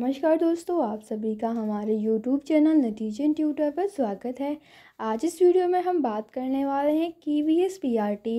नमस्कार दोस्तों आप सभी का हमारे YouTube चैनल नतीजन ट्यूटर पर स्वागत है आज इस वीडियो में हम बात करने वाले हैं की V S P R T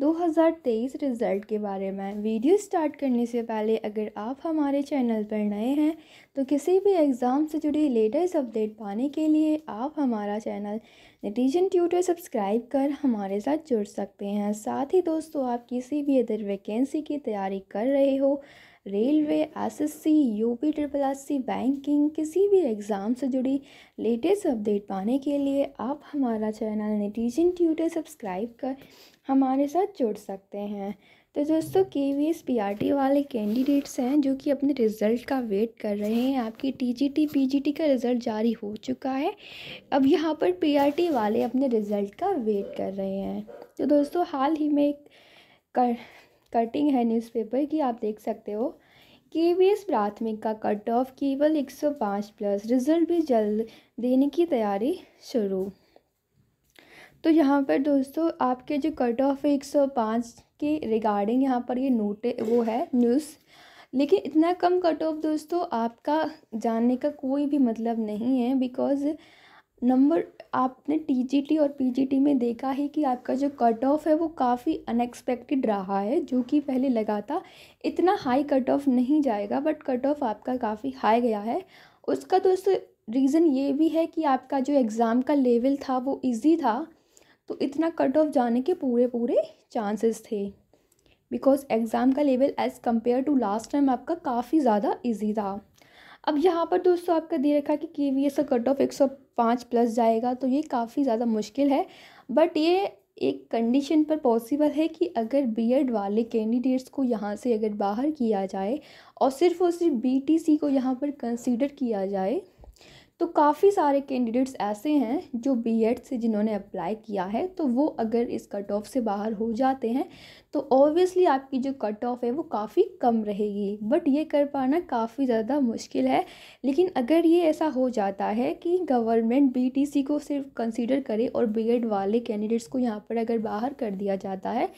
दो हज़ार तेईस रिज़ल्ट के बारे में वीडियो स्टार्ट करने से पहले अगर आप हमारे चैनल पर नए हैं तो किसी भी एग्ज़ाम से जुड़ी लेटेस्ट अपडेट पाने के लिए आप हमारा चैनल नतीजन ट्यूटर सब्सक्राइब कर हमारे साथ जुड़ सकते हैं साथ ही दोस्तों आप किसी भी अदर वैकेंसी की तैयारी कर रहे हो railway SSC UP triple S C banking किसी भी एग्ज़ाम से जुड़ी लेटेस्ट अपडेट पाने के लिए आप हमारा चैनल नेटिजन ट्यूटर सब्सक्राइब कर हमारे साथ जुड़ सकते हैं तो दोस्तों K V S P R T वाले कैंडिडेट्स हैं जो कि अपने रिज़ल्ट का वेट कर रहे हैं आपकी T G T P G T का रिज़ल्ट जारी हो चुका है अब यहाँ पर पी आर टी वाले अपने रिज़ल्ट का वेट कर रहे हैं तो दोस्तों हाल ही में कर कटिंग है न्यूज़पेपर की आप देख सकते हो के वी एस प्राथमिक का कट ऑफ केवल 105 प्लस रिजल्ट भी जल्द देने की तैयारी शुरू तो यहाँ पर दोस्तों आपके जो कट ऑफ है पाँच के रिगार्डिंग यहाँ पर ये नोट वो है न्यूज़ लेकिन इतना कम कट ऑफ दोस्तों आपका जानने का कोई भी मतलब नहीं है बिकॉज़ नंबर आपने टीजीटी और पीजीटी में देखा है कि आपका जो कट ऑफ है वो काफ़ी अनएक्सपेक्टेड रहा है जो कि पहले लगा था इतना हाई कट ऑफ नहीं जाएगा बट कट ऑफ आपका काफ़ी हाई गया है उसका दोस्तों रीज़न ये भी है कि आपका जो एग्ज़ाम का लेवल था वो इजी था तो इतना कट ऑफ जाने के पूरे पूरे चांसेस थे बिकॉज एग्ज़ाम का level as compare to last time आपका काफ़ी ज़्यादा ईजी था अब यहाँ पर दोस्तों आपका दे रखा कि के वी एस का कट ऑफ एक सौ पाँच प्लस जाएगा तो ये काफ़ी ज़्यादा मुश्किल है बट ये एक कंडीशन पर पॉसिबल है कि अगर बीएड वाले कैंडिडेट्स को यहाँ से अगर बाहर किया जाए और सिर्फ़ और सिर्फ बीटीसी को यहाँ पर कंसीडर किया जाए तो काफ़ी सारे कैंडिडेट्स ऐसे हैं जो बी एड से जिन्होंने अप्लाई किया है तो वो अगर इस कट ऑफ से बाहर हो जाते हैं तो ऑब्वियसली आपकी जो कट ऑफ है वो काफ़ी कम रहेगी बट ये कर पाना काफ़ी ज़्यादा मुश्किल है लेकिन अगर ये ऐसा हो जाता है कि गवर्नमेंट बीटीसी को सिर्फ कंसिडर करे और बीएड वाले कैंडिडेट्स को यहाँ पर अगर बाहर कर दिया जाता है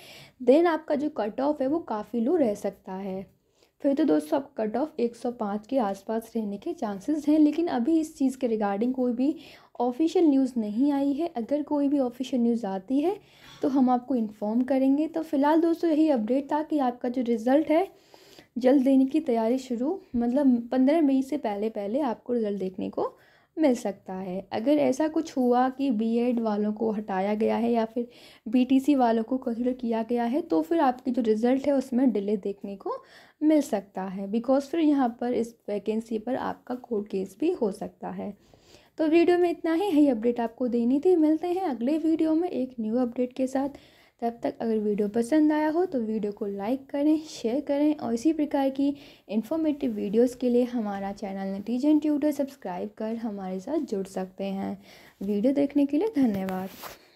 देन आपका जो कट ऑफ है वो काफ़ी लो रह सकता है फिर तो दोस्तों आप कट ऑफ पाँच के आसपास रहने के चांसेस हैं लेकिन अभी इस चीज़ के रिगार्डिंग कोई भी ऑफिशियल न्यूज़ नहीं आई है अगर कोई भी ऑफिशियल न्यूज़ आती है तो हम आपको इन्फॉर्म करेंगे तो फ़िलहाल दोस्तों यही अपडेट था कि आपका जो रिज़ल्ट है जल्द देने की तैयारी शुरू मतलब पंद्रह मई से पहले पहले आपको रिज़ल्ट देखने को मिल सकता है अगर ऐसा कुछ हुआ कि बीएड वालों को हटाया गया है या फिर बीटीसी वालों को कंसिडर किया गया है तो फिर आपकी जो रिज़ल्ट है उसमें डिले देखने को मिल सकता है बिकॉज़ फिर यहाँ पर इस वैकेंसी पर आपका कोर्ट केस भी हो सकता है तो वीडियो में इतना ही यही अपडेट आपको देनी थी मिलते हैं अगले वीडियो में एक न्यू अपडेट के साथ तब तक अगर वीडियो पसंद आया हो तो वीडियो को लाइक करें शेयर करें और इसी प्रकार की इन्फॉर्मेटिव वीडियोस के लिए हमारा चैनल नतीजन ट्यूटर सब्सक्राइब कर हमारे साथ जुड़ सकते हैं वीडियो देखने के लिए धन्यवाद